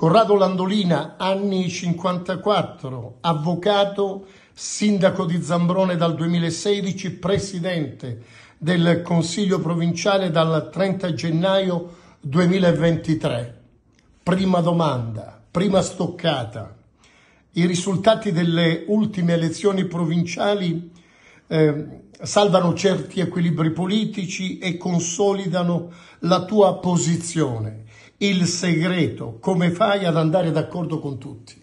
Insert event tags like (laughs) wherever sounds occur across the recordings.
Corrado Landolina, anni 54, avvocato, sindaco di Zambrone dal 2016, presidente del Consiglio provinciale dal 30 gennaio 2023. Prima domanda, prima stoccata. I risultati delle ultime elezioni provinciali eh, salvano certi equilibri politici e consolidano la tua posizione il segreto, come fai ad andare d'accordo con tutti?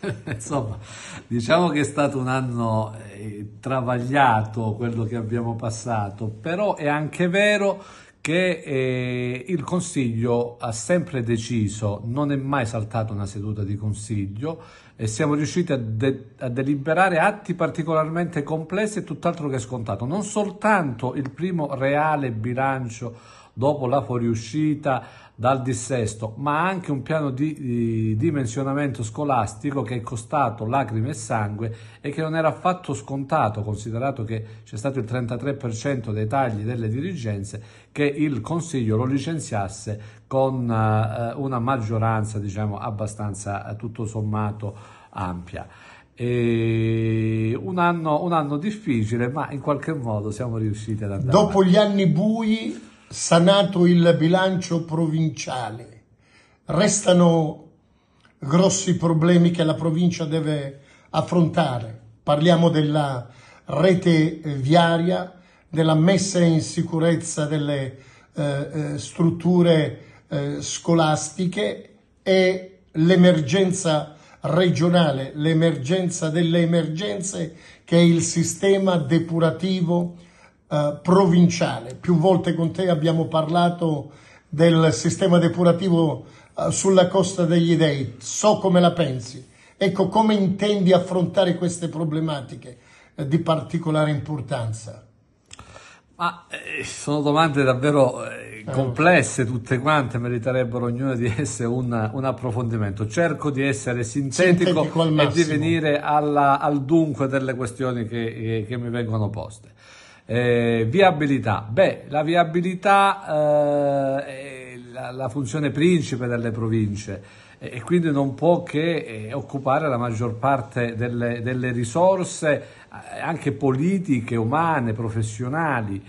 (laughs) Insomma, diciamo che è stato un anno eh, travagliato quello che abbiamo passato, però è anche vero che eh, il Consiglio ha sempre deciso, non è mai saltata una seduta di Consiglio e siamo riusciti a, de a deliberare atti particolarmente complessi e tutt'altro che scontato, non soltanto il primo reale bilancio dopo la fuoriuscita dal dissesto, ma anche un piano di dimensionamento scolastico che è costato lacrime e sangue e che non era affatto scontato, considerato che c'è stato il 33% dei tagli delle dirigenze, che il Consiglio lo licenziasse con eh, una maggioranza diciamo, abbastanza eh, tutto sommato ampia. Un anno, un, anno, difficile, ma in qualche modo siamo riusciti ad andare. Dopo gli anni bui, sanato il bilancio provinciale. Restano grossi problemi che la provincia deve affrontare. Parliamo della rete viaria, della messa in sicurezza delle eh, eh strutture eh, scolastiche e l'emergenza regionale, l'emergenza delle emergenze che è il sistema depurativo eh, provinciale. Più volte con te abbiamo parlato del sistema depurativo eh, sulla costa degli dei, so come la pensi. Ecco come intendi affrontare queste problematiche eh, di particolare importanza. Ma eh, sono domande davvero eh, complesse tutte quante, meriterebbero ognuna di esse un, un approfondimento. Cerco di essere sintetico, sintetico e di venire alla, al dunque delle questioni che, che mi vengono poste. Eh, viabilità. Beh, la viabilità eh, è la, la, funzione principe delle province e, e quindi non può che eh, occupare la maggior parte delle, delle risorse eh, anche politiche, umane, professionali.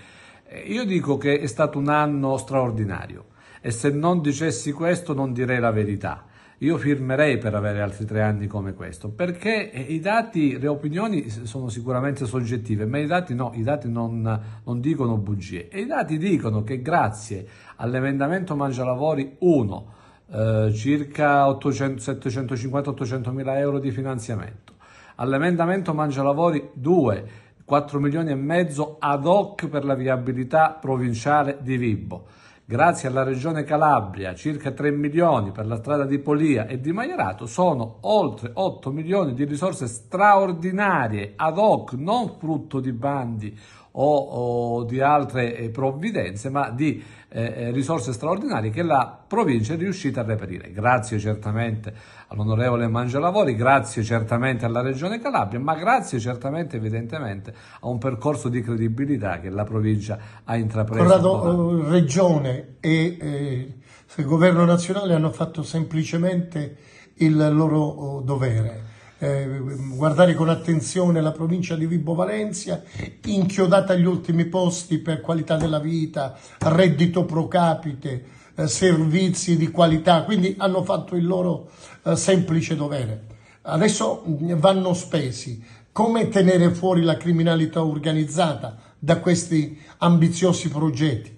Eh, io dico che è stato un anno straordinario e se non dicessi questo non direi la verità io firmerei per avere altri tre anni come questo, perché eh, i dati, le opinioni sono sicuramente soggettive, ma i dati no, i dati non, non dicono bugie. E i dati dicono che grazie all'emendamento Mangialavori 1, eh, circa 750-800 mila euro di finanziamento, all'emendamento Mangialavori 2, 4 milioni e mezzo ad hoc per la viabilità provinciale di Vibbo, grazie alla regione Calabria circa 3 milioni per la strada di Polia e di Maierato, sono oltre 8 milioni di risorse straordinarie ad hoc, non frutto di bandi o, o di altre eh, provvidenze, ma di eh, eh, risorse straordinarie che la provincia è riuscita a reperire. Grazie certamente all'onorevole Mangialavori, grazie certamente alla Regione Calabria, ma grazie certamente evidentemente a un percorso di credibilità che la provincia ha intrapreso. Corrado, eh, Regione e eh, il Governo nazionale hanno fatto semplicemente il loro oh, dovere eh, guardare con attenzione la provincia di Vibo Valencia, inchiodata agli ultimi posti per qualità della vita, reddito pro capite, eh, servizi di qualità, quindi hanno fatto il loro eh, semplice dovere. Adesso mm, vanno spesi. Come tenere fuori la criminalità organizzata da questi ambiziosi progetti?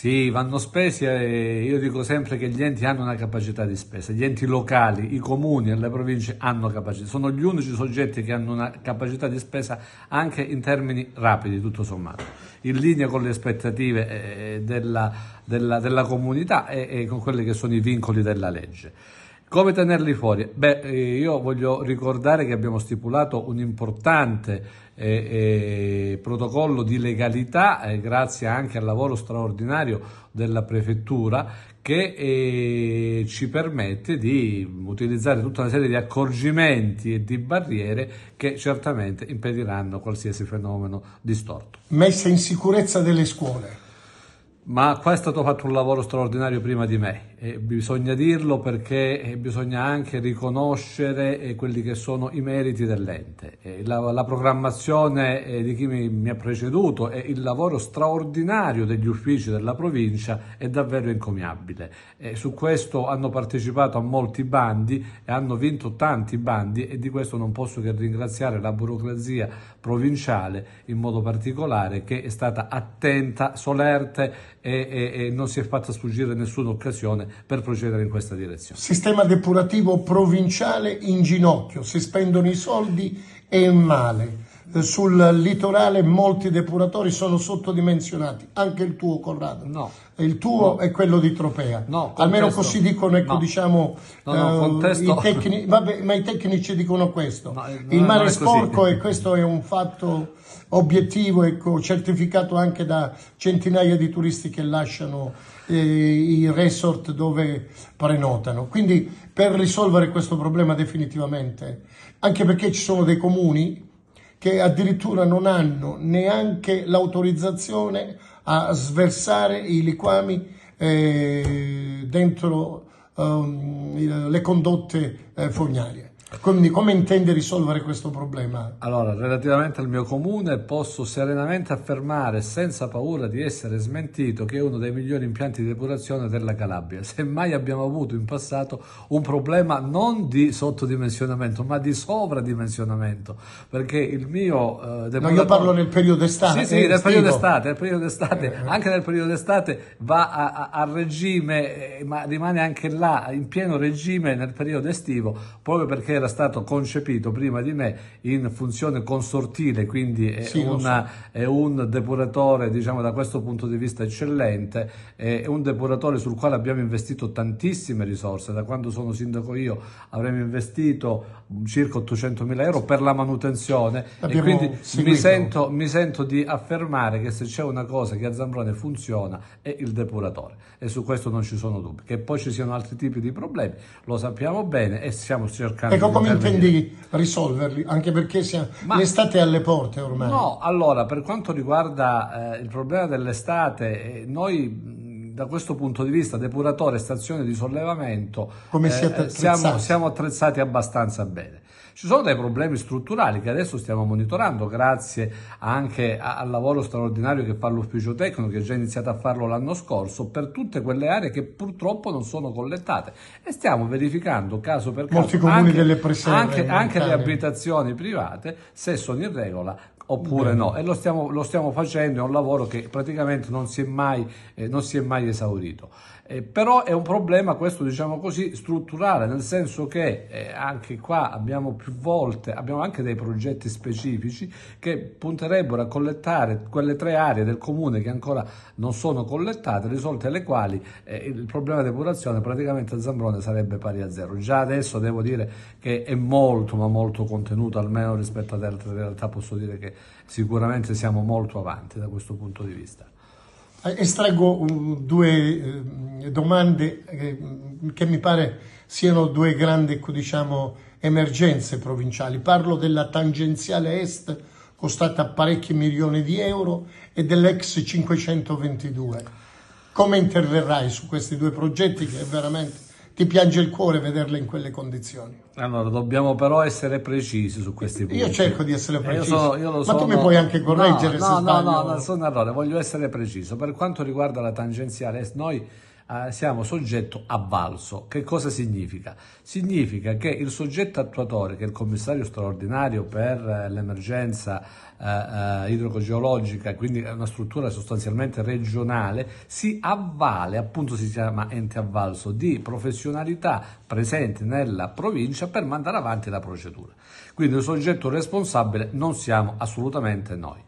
Sì, vanno spesi e io dico sempre che gli enti hanno una capacità di spesa, gli enti locali, i comuni e le province hanno capacità, sono gli unici soggetti che hanno una capacità di spesa anche in termini rapidi, tutto sommato, in linea con le aspettative eh, della, della, della comunità e, e con quelli che sono i vincoli della legge. Come tenerli fuori? Beh, eh, io voglio ricordare che abbiamo stipulato un importante eh, eh, protocollo di legalità, eh, grazie anche al lavoro straordinario della prefettura, che eh, ci permette di utilizzare tutta una serie di accorgimenti e di barriere che certamente impediranno qualsiasi fenomeno distorto. Messa in sicurezza delle scuole ma qua è stato fatto un lavoro straordinario prima di me e bisogna dirlo perché bisogna anche riconoscere eh, quelli che sono i meriti dell'ente. La, la, programmazione eh, di chi mi, mi ha preceduto e il lavoro straordinario degli uffici della provincia è davvero encomiabile. E su questo hanno partecipato a molti bandi e hanno vinto tanti bandi e di questo non posso che ringraziare la burocrazia provinciale in modo particolare che è stata attenta, solerte e, e, e non si è fatta sfuggire nessuna occasione per procedere in questa direzione. Sistema depurativo provinciale in ginocchio, si spendono i soldi e il male sul litorale molti depuratori sono sottodimensionati, anche il tuo Corrado. No. Il tuo no. è quello di Tropea. No, Almeno così dicono, ecco, no. diciamo, eh, i tecnici, vabbè, ma i tecnici dicono questo. Eh, il mare è sporco così. e questo è un fatto obiettivo ecco, certificato anche da centinaia di turisti che lasciano eh, i resort dove prenotano. Quindi per risolvere questo problema definitivamente, anche perché ci sono dei comuni che addirittura non hanno neanche l'autorizzazione a sversare i liquami eh, dentro um, le condotte eh, fognarie. Quindi come intende risolvere questo problema? Allora, relativamente al mio comune posso serenamente affermare senza paura di essere smentito che è uno dei migliori impianti di depurazione della Calabria. Semmai abbiamo avuto in passato un problema non di sottodimensionamento ma di sovradimensionamento perché il mio... Eh, depurato... No, io parlo nel periodo estate. Sì, sì, nel periodo estate, nel periodo estate. Eh, eh. anche nel periodo estate va a, a, a regime eh, ma rimane anche là in pieno regime nel periodo estivo proprio perché era stato concepito prima di me in funzione consortile, quindi è, sì, una, so. è un depuratore diciamo, da questo punto di vista eccellente, è un depuratore sul quale abbiamo investito tantissime risorse, da quando sono sindaco io avremmo investito circa 800 mila euro per la manutenzione Abbiamo e quindi mi sento, mi sento, di affermare che se c'è una cosa che a Zambrone funziona è il depuratore e su questo non ci sono dubbi. Che poi ci siano altri tipi di problemi lo sappiamo bene e stiamo cercando... Ecco, però come intendi risolverli? Anche perché siamo... Ma... l'estate è alle porte ormai. No, allora, per quanto riguarda eh, il problema dell'estate, eh, noi da questo punto di vista, depuratore, stazione di sollevamento, Come siete eh, siamo, siamo attrezzati abbastanza bene. Ci sono dei problemi strutturali che adesso stiamo monitorando grazie anche al lavoro straordinario che fa l'ufficio tecnico che è già iniziato a farlo l'anno scorso per tutte quelle aree che purtroppo non sono collettate e stiamo verificando caso per caso Molti anche, delle anche, anche le abitazioni private se sono in regola oppure Bene. no. E lo stiamo, lo stiamo, facendo, è un lavoro che praticamente non si è mai, eh, non si è mai esaurito. Eh, però è un problema questo, diciamo così, strutturale, nel senso che eh, anche qua abbiamo più volte, abbiamo anche dei progetti specifici che punterebbero a collettare quelle tre aree del comune che ancora non sono collettate, risolte le quali eh, il problema di depurazione praticamente a Zambrone sarebbe pari a zero. Già adesso devo dire che è molto ma molto contenuto, almeno rispetto ad altre realtà posso dire che sicuramente siamo molto avanti da questo punto di vista estraggo due eh, domande che mi pare siano due grandi ecco, diciamo, emergenze provinciali. Parlo della tangenziale est costata parecchi milioni di euro e dell'ex 522. Come interverrai su questi due progetti che veramente ti piange il cuore vederle in quelle condizioni. Allora, dobbiamo però essere precisi su questi punti. Io cerco di essere eh, preciso, io sono, io ma sono... tu mi puoi anche correggere no, se no, sbaglio. No, no, no, sono errore, voglio essere preciso. Per quanto riguarda la tangenziale, noi Ah, siamo soggetto avvalso. Che cosa significa? Significa che il soggetto attuatore, che è il commissario straordinario per eh, l'emergenza eh, eh, idrogeologica, quindi è una struttura sostanzialmente regionale, si avvale, appunto si chiama ente avvalso, di professionalità presenti nella provincia per mandare avanti la procedura. Quindi il soggetto responsabile non siamo assolutamente noi.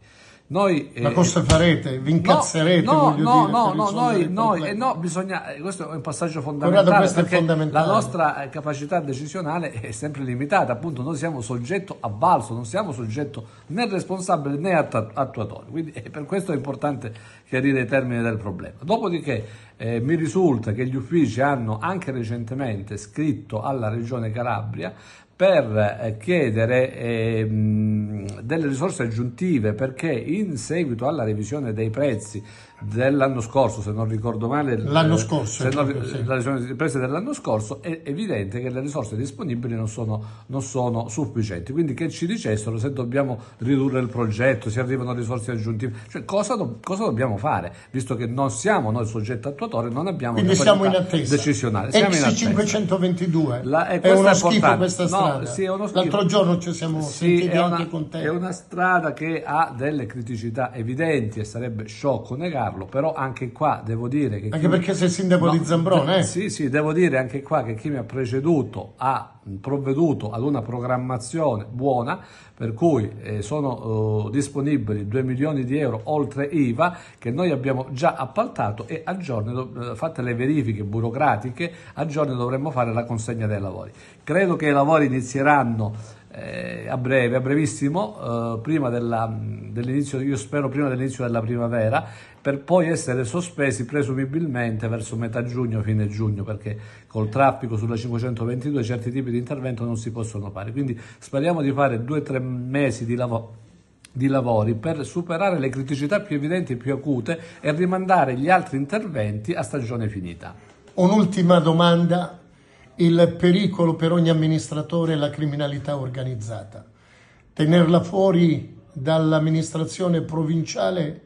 Noi, Ma eh, cosa farete? Vi incazzerete? No, no, no, no, noi, noi eh, no, bisogna, eh, questo è un passaggio fondamentale, fondamentale. La nostra capacità decisionale è sempre limitata, appunto noi siamo soggetto a balzo, non siamo soggetto né responsabile né attuatore, quindi per questo è importante chiarire i termini del problema. Dopodiché eh, mi risulta che gli uffici hanno anche recentemente scritto alla Regione Calabria per eh, chiedere eh, delle risorse aggiuntive perché in seguito alla revisione dei prezzi dell'anno scorso, se non ricordo male, l'anno scorso, non, ecco, sì. la regione di imprese dell'anno scorso, è evidente che le risorse disponibili non sono, non sono, sufficienti. Quindi che ci dicessero se dobbiamo ridurre il progetto, se arrivano risorse aggiuntive, cioè cosa, do, cosa dobbiamo fare, visto che non siamo noi il soggetto attuatore, non abbiamo Quindi siamo in attesa. decisionale. Siamo Ex 522 la, è, è uno è schifo questa strada. No, sì, schifo. L'altro giorno ci siamo sì, sentiti una, anche con te. È una strada che ha delle criticità evidenti e sarebbe sciocco negarlo farlo, però anche qua devo dire che... Anche chi... perché sei sindaco no, di Zambrone, eh? Sì, sì, devo dire anche qua che chi mi ha preceduto ha provveduto ad una programmazione buona, per cui eh, sono eh, disponibili 2 milioni di euro oltre IVA che noi abbiamo già appaltato e a giorni, eh, fatte le verifiche burocratiche, a giorni dovremmo fare la consegna dei lavori. Credo che i lavori inizieranno eh, a breve, a brevissimo, eh, prima della, dell'inizio, io spero prima dell'inizio della primavera, per poi essere sospesi presumibilmente verso metà giugno, fine giugno, perché col traffico sulla 522 certi tipi di intervento non si possono fare. Quindi speriamo di fare due o tre mesi di lavoro di lavori per superare le criticità più evidenti e più acute e rimandare gli altri interventi a stagione finita. Un'ultima domanda il pericolo per ogni amministratore è la criminalità organizzata. Tenerla fuori dall'amministrazione provinciale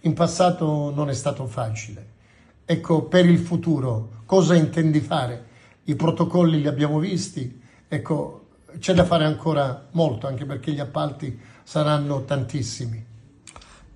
in passato non è stato facile. Ecco, per il futuro cosa intendi fare? I protocolli li abbiamo visti, ecco, c'è da fare ancora molto anche perché gli appalti saranno tantissimi.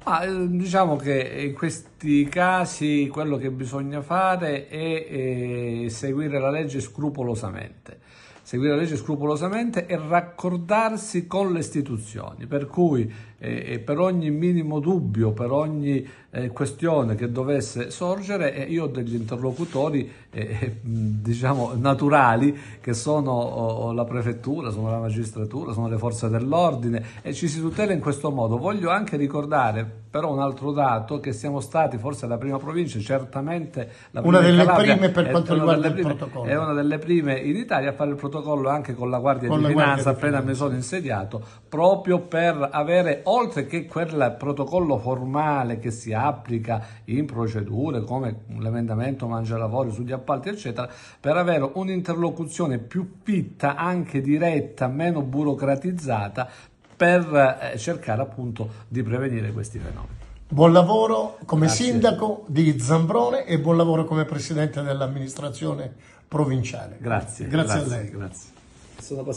Ma eh, diciamo che in questi casi quello che bisogna fare è, è eh, seguire la legge scrupolosamente seguire la legge scrupolosamente e raccordarsi con le istituzioni, per cui eh, e per ogni minimo dubbio, per ogni eh, questione che dovesse sorgere, eh, io ho degli interlocutori, eh, eh, diciamo, naturali, che sono oh, oh, la prefettura, sono la magistratura, sono le forze dell'ordine e ci si tutela in questo modo. Voglio anche ricordare però un altro dato che siamo stati forse la prima provincia, certamente la prima una delle Calabria, prime per quanto riguarda prime, il protocollo. È una delle prime in Italia a fare il protocollo anche con la Guardia con di Finanza, appena mi sono insediato, proprio per avere oltre che quel protocollo formale che si applica in procedure come l'emendamento mangia lavori sugli appalti eccetera, per avere un'interlocuzione più fitta, anche diretta, meno burocratizzata per eh, cercare appunto di prevenire questi fenomeni. Buon lavoro come Grazie. sindaco di Zambrone e buon lavoro come presidente dell'amministrazione provinciale. Grazie. Grazie, Grazie a lei. Grazie.